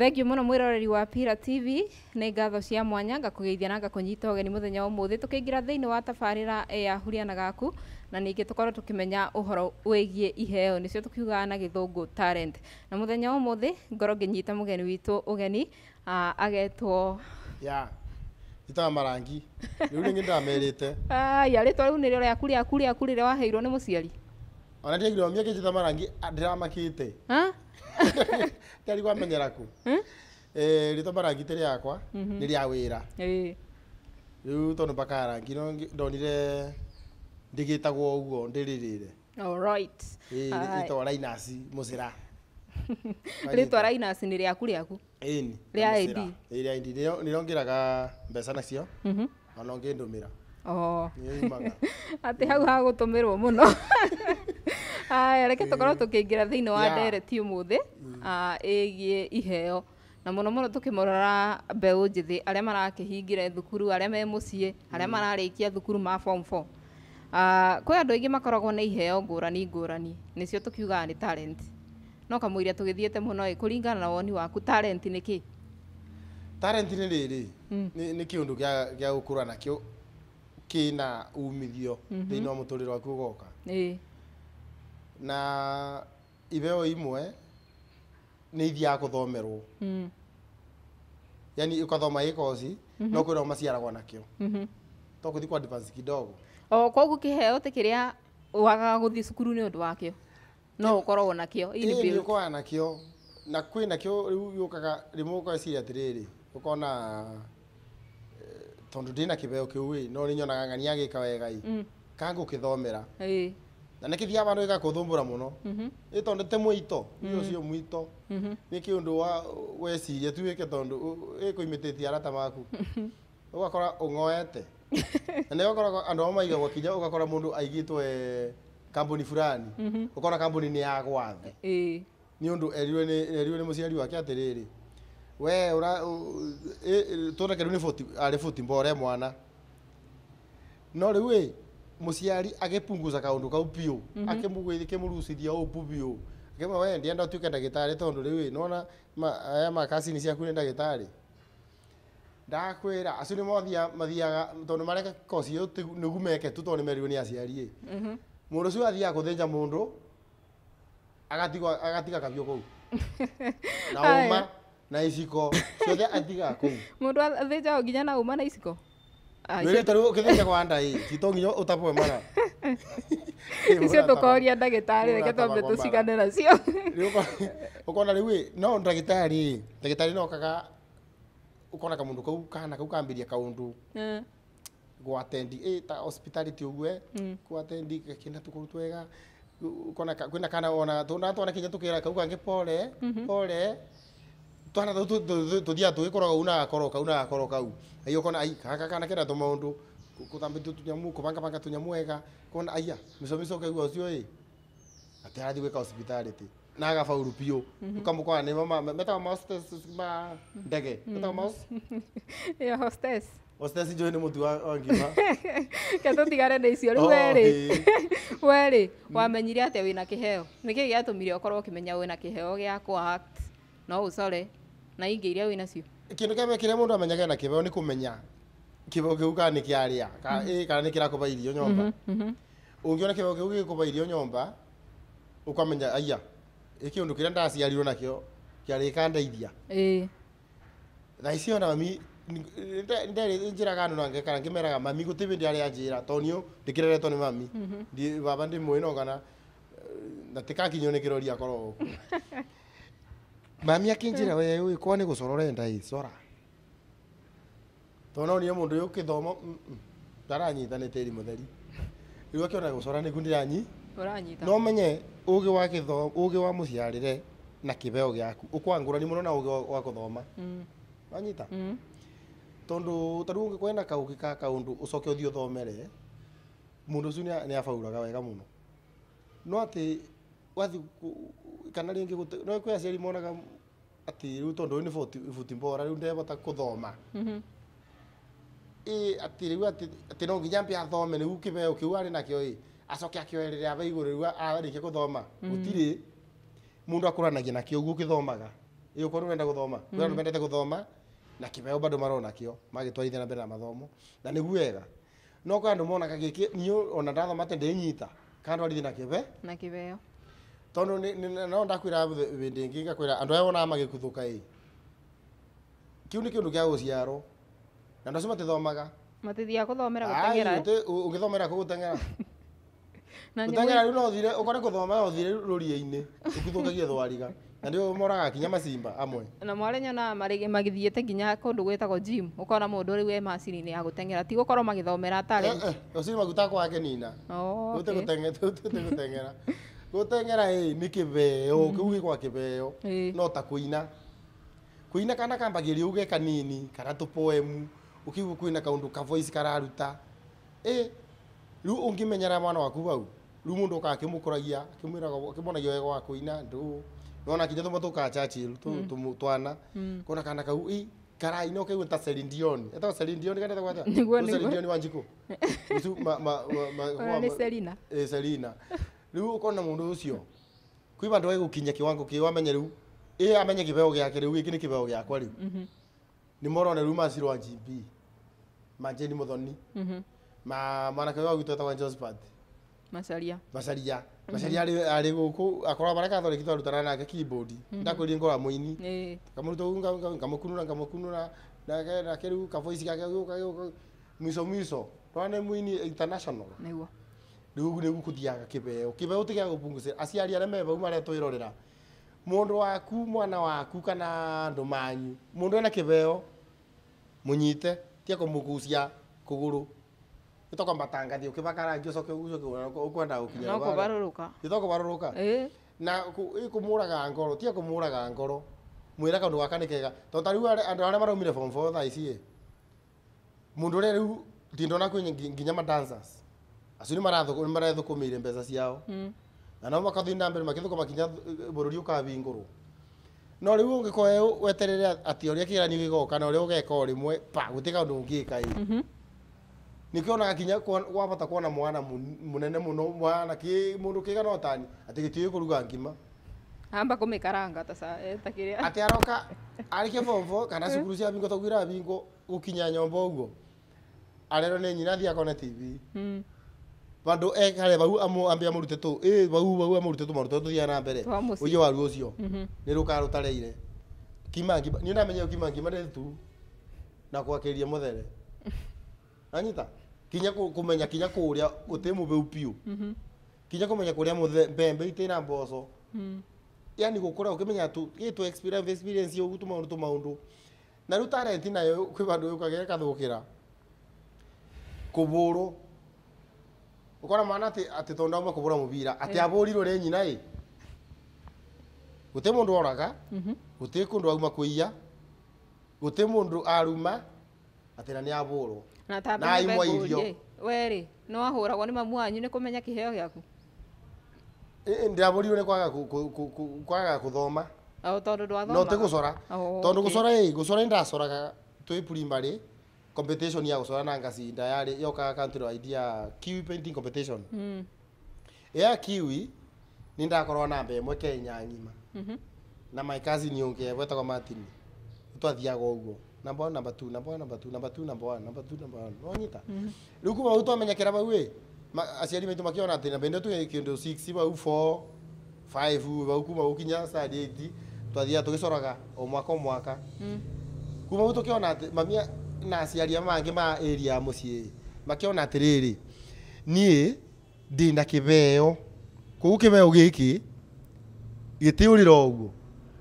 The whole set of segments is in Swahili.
thengiå må no mwä roreri wa pira tv nä ngatho cia mwanya ngakå na ngakå ũgeni mũthenya å må thä tå kä ingä ra thä inä wa tabarä ra ya gaku na ningä tå korwo tå kä menya å horo wä giä iheo nä cio tå kiugaga na gä thångå na må thenya å må thä ngorwo ngä nyita må geni witå å geni agetwo marangi rä u rä ngä ndamerä te rä twa rä u nä rä rä aku rä aku rä rä waheirwo nä må ciari ona ndia gire omia kichita marangi ndiramakite ha tari kwa menyera ku eh e, rito marangi tere yakwa mhm. ni ria wira eh riu tondu bakarangi no ndonire ndigitagwo uguo ndiririre all right eh rito rainasi mucira rĩtwa rainas nĩ rĩaku rĩaku ĩni rĩa id rĩa id nĩrĩo ngĩraga mbeca nacio mhm. ona ngĩndũmĩra oh. atĩ hau hagũtũmĩrwo mũno reke tũkorwo tũkĩingĩra thĩinĩ wa ndereti ũmũthĩ ĩgiĩ iheo na mũno mũno thä mbeũ njĩthĩ arĩa marakĩhingire thukuru arĩa me mũciĩ arĩa mm. mararĩkia thukuru ma form 4 ah, kwĩ andũ aingĩ makoragwo na iheo ngũrani ngũrani nĩcio tũkiugaga nĩ talent no kamũira tũgĩthiĩte mũno ĩ e kũringana na woni waku talent nĩ kĩ talent nĩ rĩrĩ mm. nĩ kĩũndũ gĩa gũkũra nakĩo kĩna umithio mm-hmm. thĩinĩ wa mũtũrĩre waku ũgoka na iveo imwe nä ithiaga kå thomerwo mm. yani å kathoma ä koci mhm. no kwä rao maciaragwa nakä mm tokå to thiä kwa kidogo o koguo kä heo tä kä rä a wagaga gå thiä cukuru nä å ndå wakä o no å koragwo nakä o nä å koragwo nakä o na kwä nakä rä u yå kaga rä mwe å keciria atä rä rä å kona eh, tondå ndä na kä beo kä u no nä nyonaga ng'ania agä mm. ka wegai kangå kä thomera na nä kä thiaga bandå gä gakå thå mbå ra må no ä mhm. tondå te må ito å mhm. cio må ito mhm. nä kä å ndå wecirie tu wä ke tondå ä kå imä tä tie arata maku å gakora å ngoete na nä gakoragwo andå arĩa maigagwo kinya å gakora må ndå aigä two e, kambuni burani å kora kambuni nä yagwathe nä å ndå erirwo nä må ciari wake atä rä rä we tå rekerwo arä buti mbore mwana no rä u muciari agipunguza kaundu kau piu mm -hmm. akimugwithia kimurucithia upu piu akimwa we ndienda utuike ndagitari tondu riwi nona aya makasini ciaku ni ndagitari ndakwira acio nä mothia mathiaga tondu mareka kosi yo nä meke tu tondu nä ni nä aciari mhm må ndå å cio athiaga kå thänja må ndå agatiga kabio kå na uma na isiko ciothe atigaga kå u må ndå athänjagwo nginya na uma na isiko wĩrĩ ah, tondũ ũkĩthĩnja kwa nda ĩ citonginya ũtabwe mara icio tũkoria ndagĩtarĩ reke twambe tũcigane nacio ũkona rĩu ĩ no ndagĩtarĩ ĩ ndagĩtarĩ no kaga ũkona kamũndũ kau kana kau kambĩria kaũndũ hm. gwatendi ĩ ta hospitality ũguo hm. kau kangä pole mhm. pole twana tå tuthiaga tå gä koraga u na gakoro kau na gakoro kau ai å kona gakakana kena tå maå ndå kå thambä tå nyamå kå banga banga tå nyamå wega kona aia mä co mä co kaigua å cio ä atä arathiä gwä ka hospitality na agabauru piå å mhm. kamå kora nä metagwo ma ndege mhm. metagwo hostess njuä nä må tu wa ngima ke nä icio rä u werä werä wamenyire atä wä na kä heo nä kä gä atå mire å korwo å kä menya wä na kä heo gä akwa no å core na inge iria wina cio kindu kia kiria mundu amenyaga na kibeo ni kumenya kibeo kiu kana ni kia ria kana mm -hmm. ni kirakuva irio nyomba ungiona mm-hmm, mm-hmm. kibeo kiu gikuva irio nyomba ukamenya aya iki undu kiria ndaciarirwo nakio kiarä ka ndeithia thaa ici ona mami njĩraga andå nange kana ngä meraga mami gå tä bä ndä arä a njä ra toniå ndä kä reretwo nä mami mm-hmm. baba ndä mwä nogana na tä kakinywo nä kä mami akinjira we uyu ko ni gucora urenda icora tondå nä må ndå å yå kä thomo mm, mm, ndaranyitanä tiri må theri rä u akä ona gå cora nä guo ndäranyi no menye å gä wa kä thomo å gä wa må re na kä beo gä aku å kwangå rani må na uge gä wa gå thoma mm. wanyita tondå tarä u å ngä kwenda kaå gä ka kaå ndå å coke å thiä å thomere må ndå cio nä abauraga wega må no no wathi kana ringi gut no kwa aciari monaga ati ru tondo ni foti futi bora ru ndevota kuthoma mhm e ati ru ati ati no nginya mbe athome riu kibeo kiu ari nakio i acoke akioerere aba iguru riu ke kuthoma mm-hmm. gutiri mundu akuranagia nakio uguo githomaga koru wenda kuthoma guthoma mm-hmm. ndu mendete kuthoma na kibeo bado marona kio magitwarithia na mbere na mathomo na ni guega no kwa ndu monaga giki ni ona ndathoma ati ndinyita kando ndwarithia na kibe na kibeo tondu no ndakwira windi ngi ngakwira andu aya wonaga magikuthuka i kiu ni kiundu gia guciarwo na andu acio matithomaga matithiaga kuthomera gutengera ungithomera gutengera gutengera riu nothire ukore kuthoma othire ruria-ini ukithukagia thwariga na ndio moraga kinya macimba amwe na mware nyonaga magithiĩte nginya kũndũ gwĩtagwo gym ũkona mũndũ rĩu e macini-inĩ ya gũteng'era ti gũkorwo magĩthomera tarĩ eh, eh, ũcio maguta kwa kwake nina oh, ũte gũteng'era gutengera ä nä kä beo mm. kä u gä gwa kä no ta kå ina kå ina kana kambagä ria kana tå poemu å kä igua kwä na kaå ndå ka kararuta ä rä u å ngä menyerera mwana waku hau rä u må ndå å kaga kä må kå ragia kä monagia wega wa kå ina ndå nona kinya tå matå kaa twana mm. kana kau ä karai no kaigua ta Celindion etagwo Celindion kana etagwo atĩa nĩguo nĩguo ma ma ma ma Selina Selina riu ukona mundu ucio kwi bandu agukinya kiwango ki wamenye riu i amenye kibeo giake riu giki ni kibeo giakwa riu mm-hmm. ni morona riu macirwa gb ma jeni muthoni mm-hmm. ma mwanake wa gwitwo etagwa josephat macaria macaria macaria mm-hmm. arä gå kå akorwo marä kathore twarutana nake keyboard ndakwä rie ngora må ini kamå ruta ngamå kunå ngamå kunå nake rä u kaboici gake gå ka mwico mwico twanä må ini international nä guo riu riu guthiaga kibeo kibeo tigia gupungusira aciari aria mebau maretwirorera mundu waku mwana waku kana andu manyu mundu ena kibeo munyite tia kumugucia kuguru mbatanga itokwambata ngathi ukivaka rangi ucoke ukwenda gukinya nokuvaruruka itokuvaruruka na kumuraga ngoro tia kumuraga ngoro mwira kaundu gaka ni kega tondu ta riu andu aria maraumire form four thaa ici mundu uria riu ndindona kwi nginya madancers acio nä marethå kå mä ire mbeca ciao hmm. na nao makathiä na mbere magä thå kama kinya bå rå ri å kabingå no rä u å ngä korwo weterere atä å rä a kä geranio gä goka na å rä a å geka rä mwe pa gå tä ka å ndå å ngä ka ä nä kä onaga kinya gwa bata kuona mwana må nene må no mwana kä må ndå kä gana tani atä gä tiå kå ruga ngima amba kå mä karanga ta kä rä a atä aroka arä kä bombo kana eh. cukuru cia bingo taguo irabingwo gå kinya nyomba å guo arerwo nä nyina thiakone tv mm vandu ekare vau ambia murute tu i vau vau amurute tu maruta tuthiaga na mbere uige waru ucio mm-hmm. ni ruka rutareire kima ngima ni ndamenyire kima ngima ni tu na kwakiriria muthere anyita kinya menya kinya kuria uti muveu piu kinya kumenya kuria mbembe itina mboco mm-hmm. yani gukura ukimenya tu gitu experience experience ugu tu maundu tu maundu na riu tarenti nayo kwi vandu ukagera kathukira kuburu ukora mwana ati ati tonda auma kubura mubira ati eh. aburirwo ri nyina i guti mundu oraga mhm. guti kundu auma kuiya guti mundu aruma ati na ni aburwo na aimwa irio we ri no ahuragwo ni mamu wanyu ni kumenya kiheo giaku ndiraburirwo ni kwaga kwaga kuthoma tondu ndwathoma no ti gucora tondu gucora i gucora ni ndacoraga twi primary competition ya gocora na ngaci ndayari yokaga country wide kiwi painting competition mm. ya kiwi ni ndakorwo na mbe mwe kenya ngima mm -hmm. na my cousin unge wetagwo martin twathiaga uguo namba one namba two kuma u twamenyekera bau aciari maitũ makĩona atĩ namba ĩno tuge kĩndũ six bau bau kuma gũkinya stadi eight twathiaga tũgĩcoraga o mwaka o mwaka mm. kuma u tũkĩona mamia na aciari bangi ma area mucii makiona atiriri nie ndina kiveo kuu kiveo giki gitiurira uguo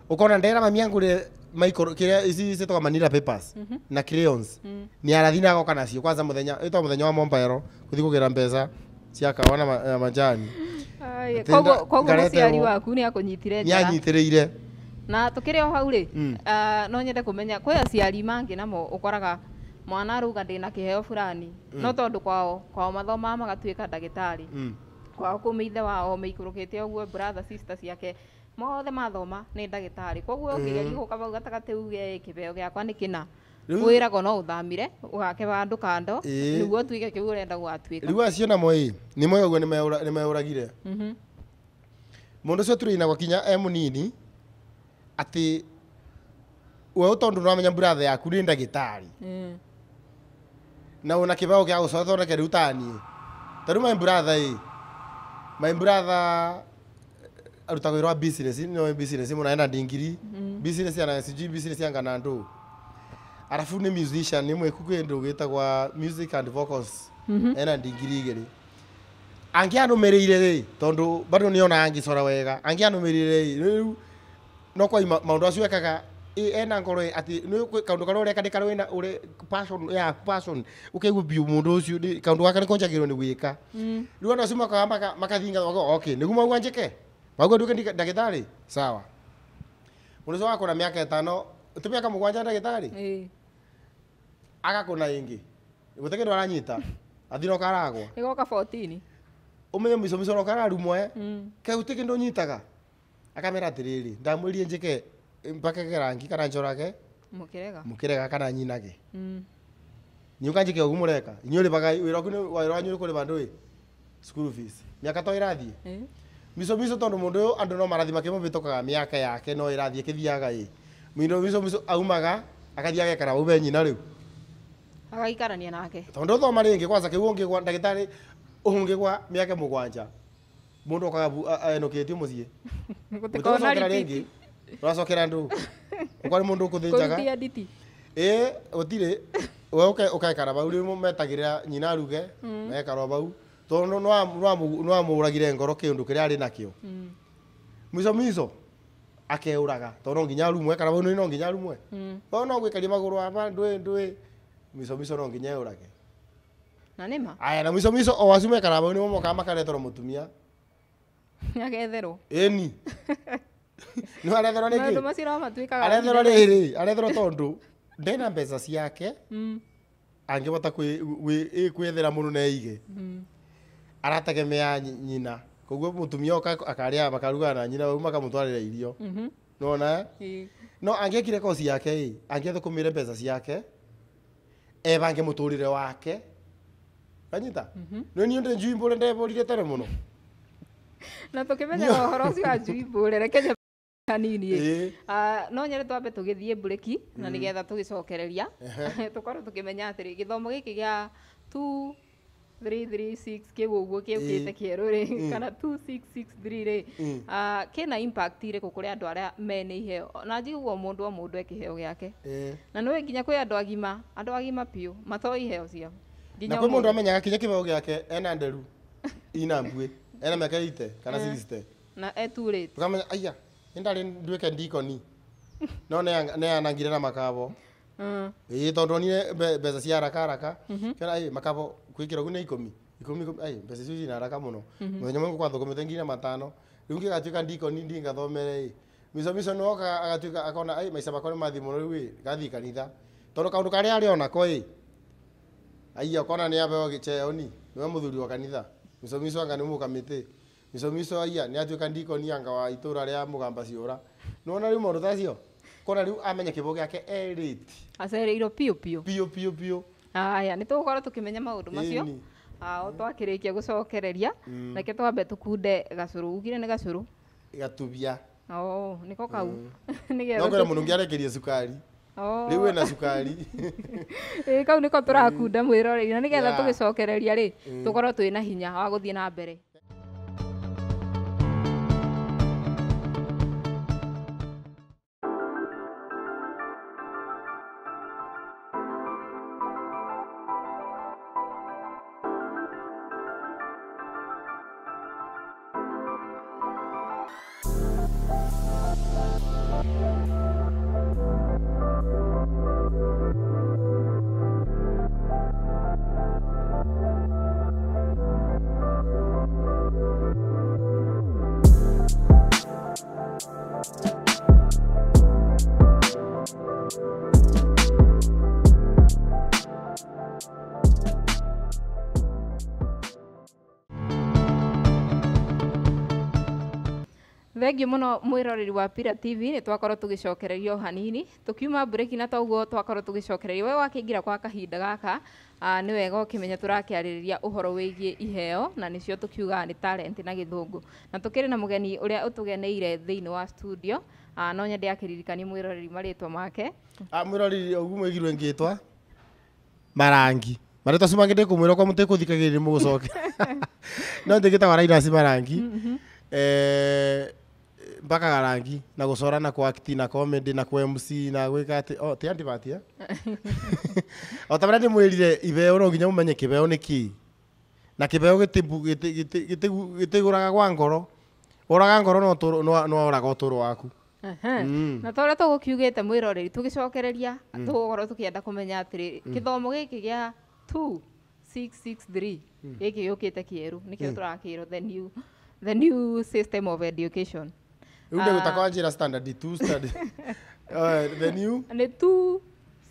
ukona ndera mami angurire micro kiria ici citagwo manila papers mm -hmm. na crayons mm. ni arathi na agoka nacio kwanza muthenya ito muthenya wa mombaero kuthi kugira mbeca cia kawa na majani koguo koguo muciari waku ni akunyitire njara ni anyitiriire na tå kä rä ohaur mm. nonyede kå menya kwä aciari mangä namo å koraga mwanar ga nd na kä heoani notondå omathomamagatuäka ndagä trkwokåm ithe wakå råä tåhmathm rguåaaakä gä kwaäk nawä ragwo noå thamire å gakea ndåkandguotäkek uå rendagwatuäkarä uwacionamä nä måuo nä meå ragire måndå å cio t nagwa kinya emå nini ati we å tondå nä mburathe yaku nä ndagä tarä na å na kä bao gä a gå coa thondeke rä u taniä tarä u mamburatha ä mamburatha eh, arutagwo ä rwa må naena ndingiri mm-hmm. ya sg ya nganandå arabu nä musician nä mwä ku kä ndå gä tagwa music and vocals mm-hmm. ena ndingiri igä rä angä anå mä rä ire tondå bado nä ona angä cora wega angä anå mä rä ire rä u no kwa maundu acio ekaga ena ngoro ati kaundu karia ureka ni karia wina uri passion ya passion ukaigu biu mundu ucio kaundu gaka nikonjagirwo ni gwika mm. riu ona acio makaga makathinga okay nigu mauga njike mauga nduke ndagitari sawa mundu ucio akona miaka etano ti miaka mugwanja eh ndagitari kona ingi guteke aranyita athina ukaragwa igoka 14 umenye mwico mwico no kararumwe mm. kau ti ndo nyitaga akamera tiriri ndamwirie njike mpake kerangi kana njorage mukirega mukirega kana nyinage mm. nyuka njike ugu mureka wiro rĩbaga wiro wanyu kũrĩba ndũĩ school fees miaka to ĩrathiĩ eh? miso miso tondũ mũndũ ũyũ andũ no marathi makĩmũbĩtũkaga miaka yake no ĩrathiĩ ĩkĩthiaga ĩ mino miso mico aumaga agathiĩ agekara ube nyina rĩu agaikarania nake tondũ ũthoma rĩngĩ kwanza kwa ũngĩgwa ndagĩtarĩ kwa miaka mugwanja mundu okaga enukitio muthie gutikona ringi uracokera ndu ukwari mundu ukuthinjaga nditi ä gutire we ukaekara bau rä metagirira nyina aruge mm. ekara bau tondu nwamuragire ngoro kindu kiria ari nakio mwico mm. mwico akeuraga tondu nginya arumwe kana bau no nginya arumwe bau no gwikaria maguru aba ndwi ndwi mwico mwico no nginya eurage mm. na ma aya na mwico mwico o acio mekara bau nimo mokaga makareterwo mutumia agetherwo ĩni no macio aretherwo rĩ aretherwo tondũ ndena mbeca ciake angĩhota kwethera må na ige arategemea nyina koguo mũtumia oka akarĩa makaruga na nyina wauma makamũtwarĩra irio nona no angĩekire koci yake ĩ angĩathũkũmĩre mbeca ciake ebange mũtũrĩre wake anyita no niĩ ndĩ njui mbũre ndebũrire tene mũno na tũkĩmenyaga ũhoro ũcio wa njui mbũrĩre kenya hanini ah, no nyende twambe tũgĩthiĩ mburĩki na mm. nĩgetha tũgĩcokereria tũkorwo gä atĩrĩ gĩthomo gĩkĩ gĩa 336 kĩu ũguo gĩũkĩte kĩerũ rĩ mm. kana 2663 rĩ mm. ah, kĩna impact irĩkũ kũrĩ andũ me mene iheo na njiguo mũndũ o mũndũ ekĩheo gĩake na nĩũĩ nginya kwĩ andũ agima andũ agima biũ matoi iheo ciao na kwĩ mũndũ amenyaga kinya kĩheo gĩake ena nderu ina ena mä ite kana eh. sixty na eturä te kamenya aia nä ndarä nduä ke ndikoni no neanangire na makabo ä mm. tondå onire mbeca cia haraka haraka mm-hmm. kena makabo kwä kä ra guo nä ikå ikumi mbeca icio cina haraka må no mm-hmm. mũthenya mwä kwathå kå mä te ngiri na matano rä u ngä gatuä ka ndikoni ndi ngathomere ä mico mico nä oka agatuä ka akona maica makwa nä mathiä må no rä kanitha tondå kaå ndå karä arä onako ä aia ũkona nä abeo gä ceoni nä we må wa kanitha misomiso anga nä må kamä misomiso aia nä atuä ka ndikoni anga wa itå ra rä a må gamba ciå ra nona rä u tacio kona rä u amenya kä bo gä ake erĩti acereirwo piå piå piå piå aya nä tå gåkorwo tå kä menya maå ndå macio ao ah, mm. twakä rä kia gå cokereria mm. reke twambe tå kunde gacå rå ugire nä gacuru gatubia nä ko kau mm. nä getha må no ngä arekerie cukari oh. riu na cukari ä kau nä ko tå rakunda mwä na nä getha tå gä cokereria rä mm. tå korwo twä na hinya wa gå thiä na mbere thengio muno mwiroreri wa pira tv nä twakorwo tugicokereria hanini tukiuma breki na toguo twakorwo tugicokereria we wakiingira kwa kahinda gaka uh, ni wega ukimenya turakiaririria uhoro wigie iheo na nicio tukiuga ni talent na githungu na tukiri na mugeni uria utugeneire thiini wa studio uh, no nyende akiririkanie mwiroreri maritwa make uh, mwiroreri ugu mwigirwe ngitwa marangi maritwa cimangi ndikumwira kwa mutikuthikaniriria mugucoke no ndigitagwa rainas marangi mm -hmm mbakaga rangi na gucora na kuakti na comedy na kwmc na gwika ati o oh, ti batia eh? o ta maria ndimwirire ibeo no nginya mumenye kibeo ni kii na beo kibeo gitiguraga gwa ngoro uraga ngoro no oraga uturo waku mm. na ta uria tugukiugite mwiroreri tugicokereria mm. tugukorwo tukienda kumenya atiriri mm. githomo giki gia 263 giki giukite kieru nikio turakirwo the new the new system of education ude gå ah. takwa njä ra standard two standard uh, the new two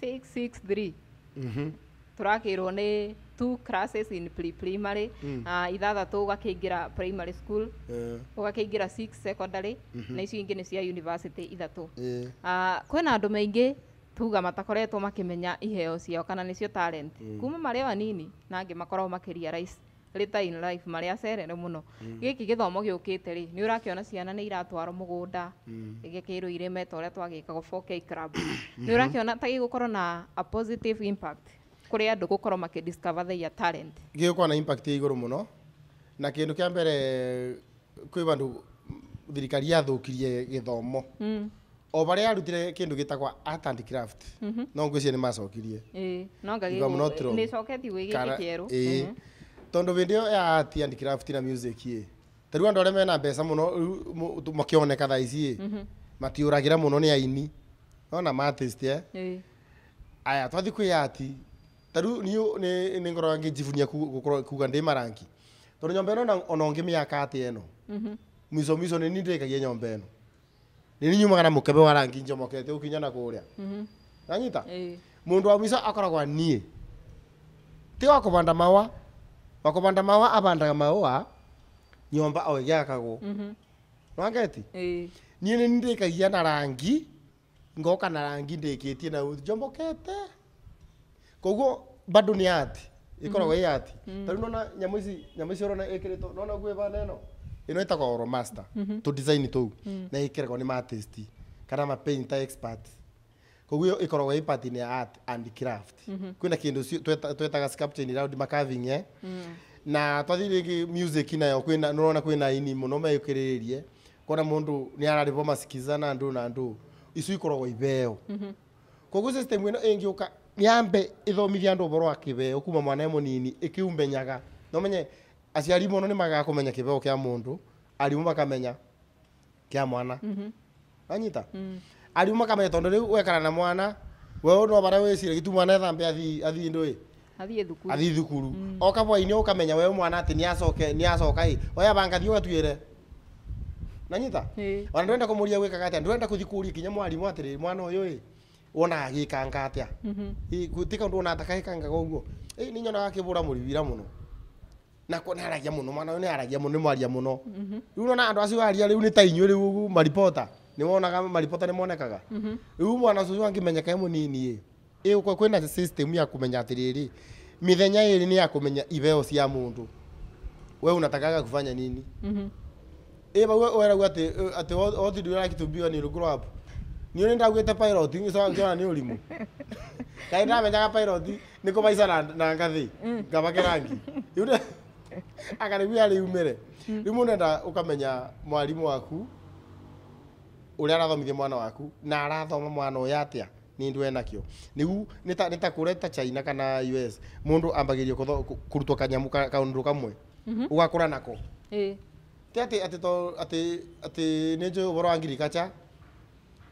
six six three mm-hmm. tå rakä rwo nä two classes in pre primary mm. uh, ah, ithathatå å primary school yeah. å six secondary mm -hmm. na icio ingä nä cia ithatå yeah. uh, kwĩna andũ maingĩ tuga matakoretwo menya iheo ciao kana nä talent mm. kuma marä o anini na angĩ makoragwo makĩria rice later in life marä acerere må no gä mm. kä gä thomo gä å kä te rä nä å rakä ona ciana nä iratwaro må gå nda mm. gä kä rwo irä meta å rä mm. a twagä kagwo å rakä ona ta gä gå korwo na kå rä andå gå korwo makä gä gå korwo na igå rå må no na kä ndå kä a mbere kwä bandå thirikari yathå kirie gä thomo mm o barä arutire kä ndå gä tagwa mhm. no ngwä cia nä macokirie nongaä nä coketie gwä gä tondu vindi iyo ya art and craft na music i ta riu andu aria mena mbeca muno makioneka thaa ici i mhm. matiuragira muno ni aini ona ma artist e aya twathi kwi art ta riu ni ni ngorwa ngijivunia kuga ndi marangi tondu nyomba ino ona ngimiaka atia ino mwiso mhm. mwiso ni ni ndikagia nyomba ino ni ni nyumaga na mukebe wa rangi njomokete ukinya na kuria mhm. anyita mundu wa mwiso akoragwa nie ti wa kubanda mawa wakuvanda maua avandaga mawa nyomba o igiakagwo nwangeti mhm. niä nä ndä kagia na rangi ngoka na rangi ndä kä tie na njombokete koguo bado nä ati ä koragwo ä mhm. ati mhm. tarä nona nyamå ici nyamå ici rona ä kä rä two nona guä bana ä no ä no ä tagwo oromaster tå u na ä kä ragwo nä matesti kana mapainta expert koguo ikoragwo i part ya art and craft mm -hmm. na kwina kindu twetaga sculpting round macaving eh mm -hmm. na twathi ringi music nayo kwina nurona na ini muno meyukiririe kona mundu ni arari bo masikiza na ndu na ndu icu ikoragwo ibeo mm -hmm. koguo system ino ingiuka yambe ithomithia andu boro akibeo kuma mwana e munini ikiumenyaga no menye aciari muno ni magakumenya kibeo kia mundu arimu makamenya kia mwana mm -hmm. anyita mm -hmm ari ariu makamenya tondu riu wekana na mwana we no bara we wicire gitu mwana thambe athi athi ndu athie thukuru athie thukuru mm. oka bwaini ukamenya we mwana ati ni acoke ni acoka i oya banga thio gatuire nanyita hey. ona ndwenda kumuria gwikaga atia ndwenda kuthikuria kinya mwarimu atiriri mwana uyu i wona agikanga atia mm -hmm. tika undu ona atakaikangaga uguo i ni nyonaga akibura muriwira muno na kuo naragia muno mwana uyu ni aragia muno ni mwaria muno mm-hmm. riu nona andu acio aria riu ni ta inyuĩ riu maripota nä wonaga maripota nä monekaga mhm. rä u mwana cå cå munini menyeka må nini kwä na system ya kumenya atiriri mithenya iri ni mä thenya ä rä nä ya kå menya ibeo cia må we era gwate ate mm -hmm. like to be on atä otindu rakitumbiwa ni rå up pilot ni so ndagwä ni ngäona nä na me kaä pilot ni ko maica na ngathä mm. ngabake rangi akarä guo arä umä re rä må nenda å kamenya mwarimå waku uria arathomithia mwana waku na arathoma mwana uya atia ni ndu ena kio nigu nita nita kureta China kana US mundu ambagirio kutho kurutwa kanyamu ka kaundu kamwe ugakura mhm. nako eh ti ati ati to ati ati nijo boro angiri kacha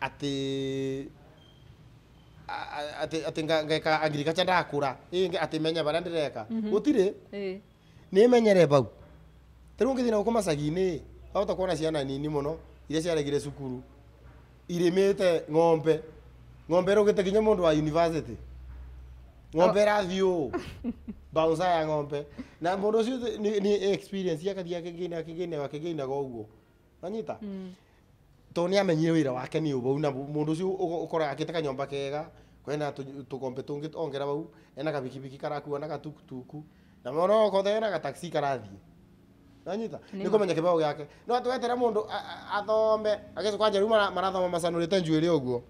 ati ati ati ngeka agriculture ndakura inge ati menya bara ndireka utire mhm. eh ni menyere bau taru ngithina ukoma sagini ahota kuona ciana nini muno iria ciaregire cukuru irimite ng'ombe ng'ombe rugite kinya mundu wa university ng'ombe rathi u bouncer ya ng'ombe na mundu si ni experience ya kadia ke ke gina yakathia akigina akigina akigina goguo nanyita mm. to ni amenyire wira wake ni ubau na mundu si ukora akite nyomba kega kwena tugombe tungi ongera bau ena kabikibiki tuku tuku na mono ko okothe ka taxi karathie nanyita nikumenya kibao giake no twetere mundu athome agece kwanja riu marathoma macanurite njuiri uguo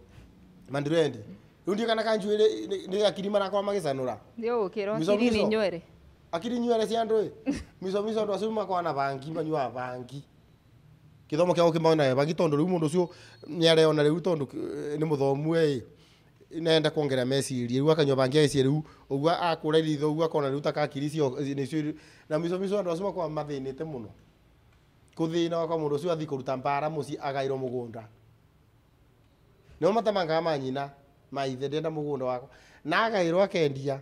mandirendi riu ndiũ kana ka njuiri ni akiri marakorwo magicanura akiri nywere akiri nywere cia andu miso miso andu acio makoragwo na bangi manyuaga bangi githomo kiao kimao na bangi tondu riu mundu ucio niareona riu tondu ni muthomu ii nenda kuongera meciria rä u akanyobangia gä cie rä u å guo akå ra iritho u akona rä u takakiri nicio eh, na miso miso andå asuma kwa mathinite muno kuthina kwa mundu kå athi kuruta gakwa må ndå å cio athiä kå ruta mbara må ciä agairwo må gå nda nä o matamangaga manyina maithe ndenda må gå nda wakwa na agairwo akendia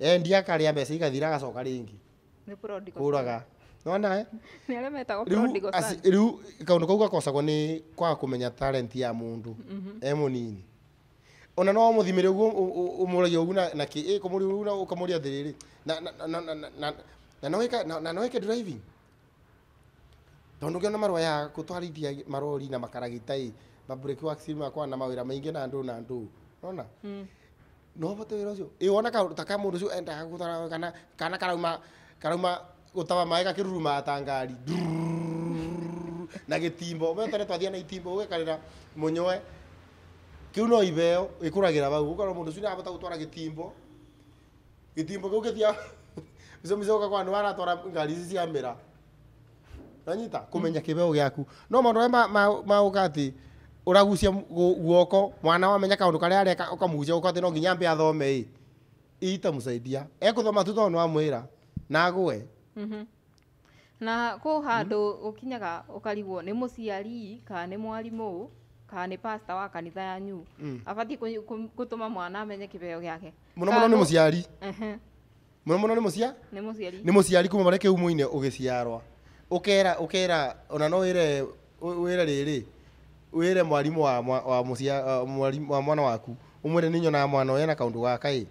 endia akarä a mbeca igathira agacoka rä ngä kå raga nona rä u kaå ndå kau gakocagwo nä kwaga kå menya talent ya må ndå mhm. e må nini ona no muthimire uguo umuragia uguo na ki kumuri uguo na ukamuria athiriri na na na na na noika na noika driving tondu ngiona marwa ya gutwarithia marori na makaragita i mabreki works makwa na mawira maingi na andu na andu nona hmm. no bote wira ucio i wona ka ta ka mundu ucio endaga gutwara kana kana karauma karauma gutaba maĩ gakĩruruma ta ngari na gĩtimbo me tene twathia na itimbo ũgĩkarĩra mũnyoe kä u ah, mm. no ibeo gä kå ragä ra bau gå må ndå cio nä arabota gå twara gä timbo gä timbo kä u gä thia nä waratwara ngari ici ciamä ra nanyita kå menya kä beo gä aku no maå ndå arä a ka atä å ragucia guoko mwana wamenya kaå ndå karä a areka å gå atä no nginya athome ä må ekå thoma tu tondå nä wamwä ra na na kå handå å kinyaga å karigwo nä må ciari kana nä mwarimå kana nä wa kanitha yanyu mm. gå tå ma mwana amenye kä beo gä ake må no må no nä må ciari må no må no nä må cia nä må ciari kuma marä kä umuinä å gä ciarwa å kera å kera ona no wä re wä re rä rä wä re mwarimå wa wa mwana waku å mwä re nä nyonaga mwana å yena kaå ndå gakaä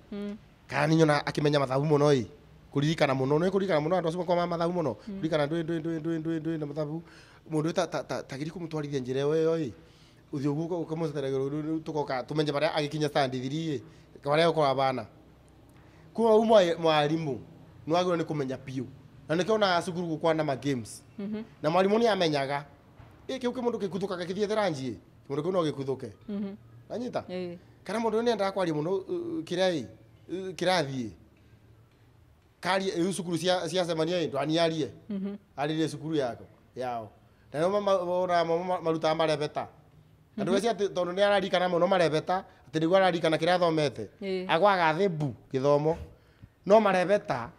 kana nä nyonaga akä menya mathabu må no ä kuririkana muno no kuririkana muno andu acio makoma mathabu muno kuririkana ndui ndui ndui ndui ndui ndui na mathabu mundu ta ta ta tagiri kumutwarithia njira iyo iyo uthio guko ukamuceterega ru tugoka tumenye baria agikinya stand 3 baria ukora bana kuwa umwa mwalimu nwagirwo ni kumenya piu na nikio ona cukuru gukwa na ma games mhm. na mwalimu ni amenyaga iki uki mundu gikuthukaga githiete ranji mundu kiu no gikuthuke mhm. anyita kana mundu ni endaga kwaria muno kiria kirathii kari rä u cukuru ciacemania ndwaniarie mhm. arä rä cukuru yako yao na nä onaga marutaga marebeta andu acio ati tondu ni araririkana muno marebeta ati rigu araririkana kiria athomete agwa thi mbu githomo no marebeta ra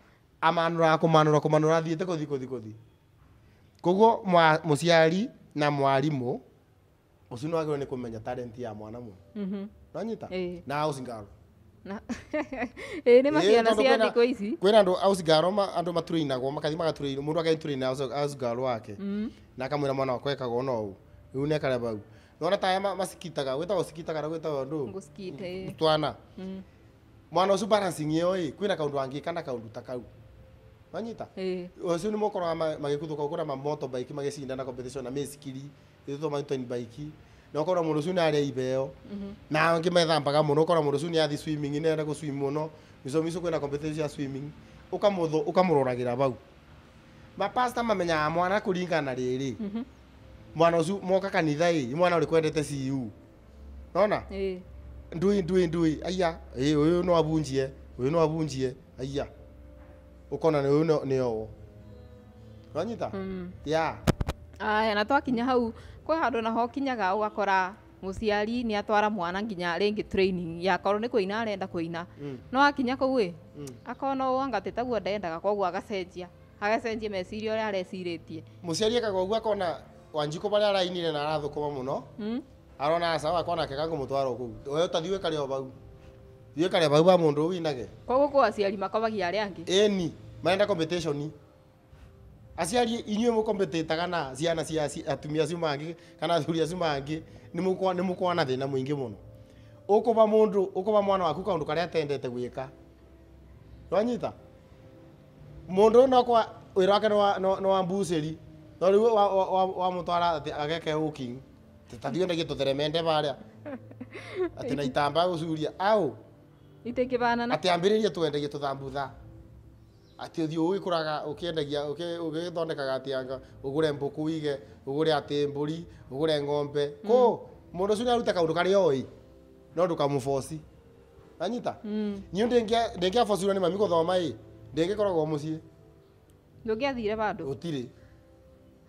amanuraga kumanura kumanura athiite kuthi kuthi kuthi koguo muciari na mwarimå å cio nä wagä rwo nä kå menya talent ya mwana mwe mm-hmm. nanyita na ausngaro nä maciana cia thikå ici kwä mm. na andå ausngaro andå matureinagwo makathi magatureinwo må ndå agaituraina ausngaro wake na akamwä ra mwana wakwa ekaga ona å u rä u nekareba u nona taya masikitaga gwitagwo sikitaga gwitagwo ndu ngusikite twana mm. mwana ucio balancing iyo i kwina kaundu angika na kaundu ta kau wanyita ucio ni mokoraga magikuthuka ukona mamoto bike magicinda na competition na miskiri ithitwo mountain bike na ukona mundu ucio naria ibeo mhm. na angi methambaga muno ukona mundu ucio niathi swimming nenda gå swim muno mico mico kwina competition cia swimming ukamuroragira bau mapasta mamenyaga mwana kuringana riri mm -hmm mwana ucio moka kanitha i mwana uri kwendete ciu e nona ndui ndui ndui aya ä å yå no abunjie å no abunjie aya ukona kona nä yå nä owo ranyita mm. ya aya ah, na twakinya hau kwä handå naho kinyaga å gakora muciari nä atwara mwana nginya rä training ya koro ni kuina arenda kuina mm. no akinya ku ä mm. akona å taguo ndendaga koguo agacenjia agacenjie meciria å rä a arecirä tie må ciari akaga å akona wanjiko baria arainire na arathukuma muno hmm? arona asa aca wakwa nake kangumutwara kuu we utathii wikaria bau thii wikaria bau ba mundu winage koguo kwa aciari makobagia aria angi eni marenda competition aciari inyuĩ mũkombetĩtaga na ciana cia atumia acio mangĩ kana athuri acio mangĩ nĩ mũkwana thĩna mũingĩ mũno ũkũba mũndũ ũkũba mwana waku kaũndũ karĩa atendete gwĩka rwanyita mũndũ ũyũ nokwa wĩra wake nĩ wa mbucĩri no rä u wamå ageke hawking tatiå ndagä tå theremende barä a atä na itamba gå curia aå atä ambä rä rie twendagä tå thambutha atä å thiä å gä kå raga anga å gå ige å gå re atä ng'ombe kå må cio nä aruta kaå ndå karä no ndå anyita mm. niå ndä ngä abocirwo nä mami gå thoma ä ndä ngä koragwo må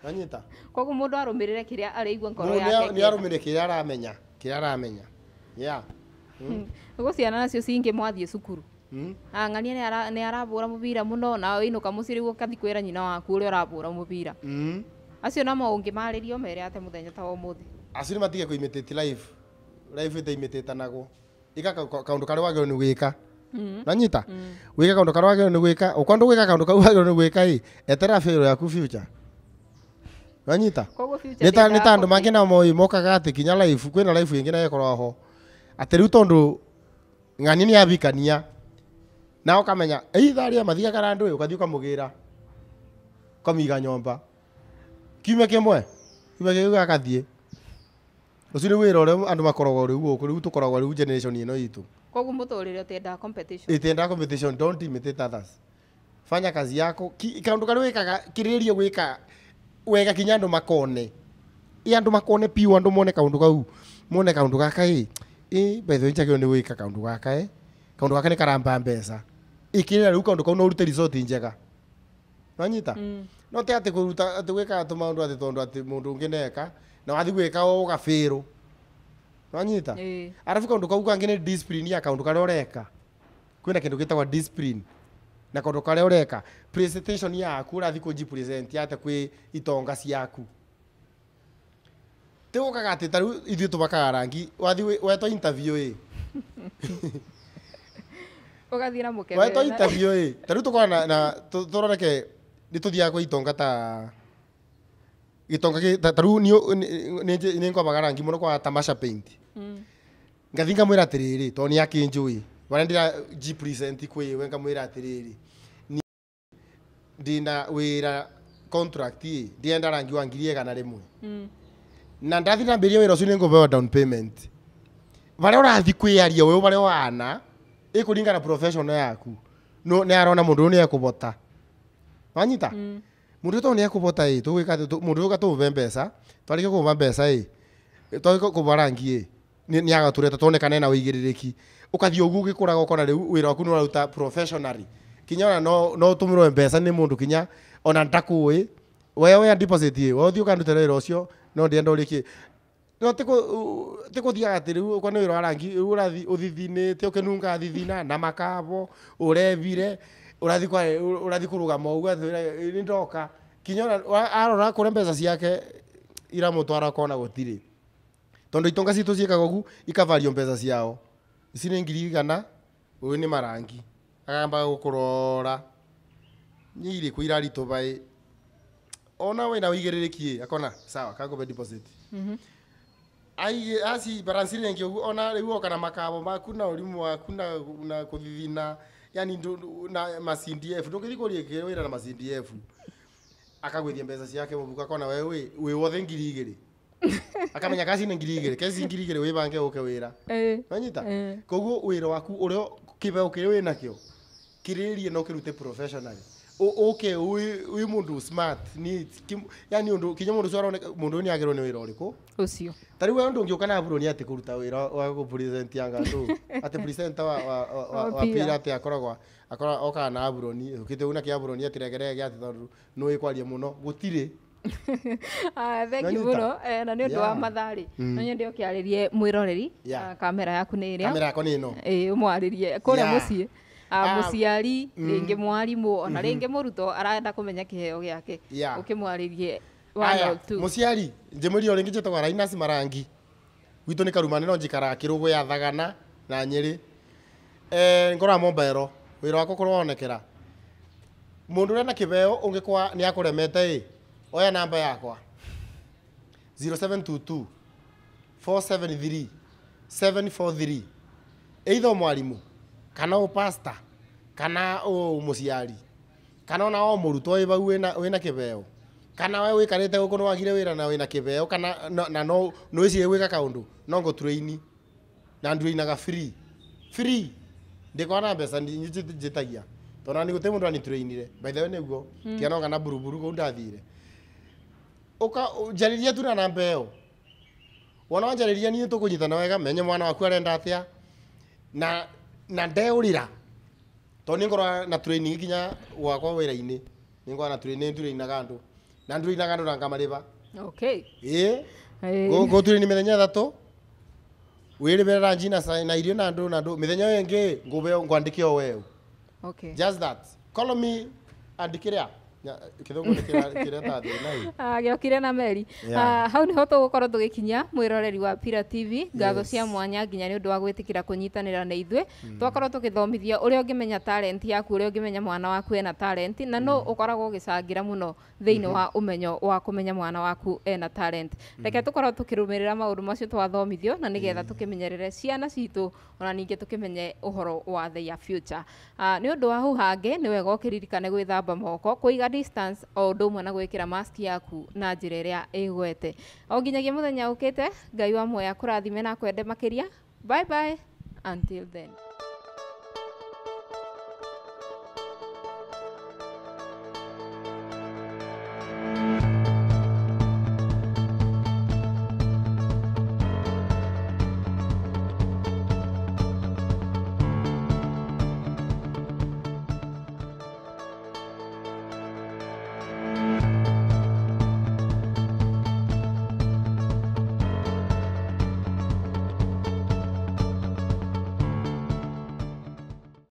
anyita koguo mundu arumirire kiria areigua ngoro yake ni arumirire kiria aramenya kiria aramenya yeah hmm. guo ciana nacio cingä mwathiä cukuru hmm? ang'ania ah, nä arahå ra må bira må no nawe inå ka må ciä rä u ũkathi kwä ra nyina waku å rä a å rahå ra må bira hmm? acio namo å ngä marä rio merä ate må thenya ta wa må thä acio nä matige kå life life ti ä taimä ika tanagwo ä ka kaå ndå karä wagä rwo nä gwä ka nanyita wä ka kaå ndå karä wagä rwo nä gwä ka å kau wagä rwo nä gwä ka ä eterera yaku future anyita nä tandå mangä na moä mokaga atä kinya life kwä na life ä ngä na gekorwo ho atä rä u tondå ng'ani nä athikania na kamenya itha rä a mathiaga na ndå å kathiä kamå gä ra kamiga nyomba kiume kä mwe kiume kä gakathiä å cio nä wä ra å rä a andå makoragwo rä u gå kå rä u tå koragwo rä u ä no itå koguo må tå rä re å others fanya kazi yako kaå ndå karä wä kaga kä rä rie gwä ka wega kinya andu makone i andu makone piu andu mone kaundu kau mone kaundu gaka i i bethu njagiro ni wika kaundu gaka i kaundu gaka ni karamba mbeca ikirira riu kaundu kau no urute resort njega nonyita mm. no ti atä kå ruta atä gwä kaga tå maå atä tondå atä må ndå å ngä neka na wathi gwä ka å gabä rå nonyita arabu kaå ndå kau kangä nä ya kaå ndå karä a å reka kwä na kä ndå gä tagwa na kaundu karia ureka presentation ya yaku urathi ji present yate kwi itonga ciaku te gukaga ati ta riu to tũmakaga rangi wathi wetwa interview ĩ ũgathiĩ na mũkebe wetwa interview e ta to tũkorana na tũroreke nĩ tũthiaga kwa itonga ta itonga gitonga ta ni nĩ ngombaga rangi mũno kwa tamasha paint mm. ngathi ngamwĩra atĩrĩrĩ to nĩ akĩnjũĩ warandira G present kwiwe ngamwira atiriri ni ndina wira contract i ndienda rangi ngiri igana rimwe mm. na ndathi ndambiria wira ucio ni down payment varia urathi kwiaria uyu varia wana ikuringana professional yaku no ne arona mundu ni ekuvota wanyita mm. mundu uyu tondu ni ekuvota i tugwika mundu uyu gatuve mbeca twarikia kuva mbeca i twarikia kuva rangi i ni agatureta tuonekane na uigiririki ukathie ugu gikuraga ukona riu wira waku ni uraruta professionally kinya ona no no tumirwe mbeca ni mundu kinya ona ndakui we we deposit ye we uthie ukandu tere rocio no ndienda uriki no tiku tiku thia atiri uko ni wira rangi urathi uthithini ti ukinunga thithina na makabo urevire urathi kwa urathi kurugama uga ni ndoka kinya ona arora kure mbeca ciake iramutwara kona gutiri tondu itonga citu ciikaga ugu ikavario mbeca ciao ici nä ngiri igana å yå nä marangi agamba gå kå rora nä irä kå iraritå baä ona wä na å igä rä rä ki akona sawa be deposit mm asi aci baransi rä ngä ona rä kana oka na makabo maku na å rimå waku na kå thithina yani na macdf ndå ngä thi kå rä na macdf akagwä thia mbeca ciake må buka akona we wä wothe ngiri igä akamenya kaci nä ngirigä rä keci ngirigä rä wä bange uke wira eh. wä ra nanyita eh. koguo wä waku uri rä a kä beå kiririe rä wä nakä o kä rä rie no kä rute å ke wä må ndå yani å ndå kinya må mundu ni agero ni wira nä ucio tari we wä ngiuka na buru ni ati kuruta wira wa ku present yanga tu ati present wa wa wa pira atä akoragwa okaga na aburoni å kä te u na kä aburoni atä regerege atä tondå nä å ä kwaria må no gå tirä Ah, thank thengi muno eh, na ni å wa matharä na mm. nyende å kä arä rie mwä roreri ah, kamera yaku nä ä rä a å mwarä rie kå rä a må ciä mũciari mm. rĩngĩ mwarimũ ona mm-hmm. rĩngĩ mũrutwo arenda kũmenya kĩheo gĩake ũkĩmwarĩrie mũciari njĩmũria rĩngĩ njĩtagwo rainas marangi gwitũ nĩ karumane no njikaraga kĩrũgũ ya thagana na nyĩrĩ eh, ngoraga mombaero wĩra wakwa kũronekera mũndũ ũrĩa na kĩbeo ũngĩkwa nĩ akũremete ĩ oya namba yakwa 0722 473 743 eitho mwarimu kana o pasta kana o må ciari kana ona o må rutwo bau wä na kä kana we wä karä te gå kå nä wagire wä na wä na kä kana na no no cirä gwä ka kaå ndå no ngå turaini na ndurainaga free free ndikona mbeca njitagia tondå na nä gå tä må ndå aniturainire baithe nä guo kianoga hmm. na buruburu kå u ndathire uka jariria tu na mbeo wona wanjariria niĩ na wega menye mwana waku arenda atia na na to ni ngora na training kinya gwakwa ini ni ngora na training tu ina gandu na ndu ina gandu na ngamarĩba okay ĩĩ ngũturi nĩ mĩthenya ĩtatũ wĩrĩbĩre ranji na na irio na ndu na ndu mĩthenya ĩyo ĩngĩ ngũbeo o weu okay just that call me column andĩkĩrĩa agĩokire na meri hau nĩho tũgũkorwo tũgĩkinyia mwĩroreri wa pira tv ngatho cia mwanya nginya nĩ ũndũ wa gwĩtĩkĩra kũnyitanĩra na ithuĩ hmm. twakorwo tũgĩthomithia ũrĩa ũngĩmenya talenti yaku ũrĩa ũngĩmenya mwana waku ena talenti na no hmm. ũkoragwo ũgĩcangĩra mũno thĩinĩ hmm. wa ũmenyo wa kũmenya mwana waku ena talent reke tũkorwo tũkĩrũmĩrĩra maũndũ macio twathomithio na nĩgetha tũkĩmenyerere ciana citũ ona ningĩ tũkĩmenye ũhoro wa the ya future ah, nĩ wa hau hangĩ nĩ wega ũkĩririkane gwĩthamba moko kũiga distance o å mwe na gwikira mask yaku na njira iria igwete o nginyagia kä te ngai wa mwoya kurathime na kwende makiria bye bye until then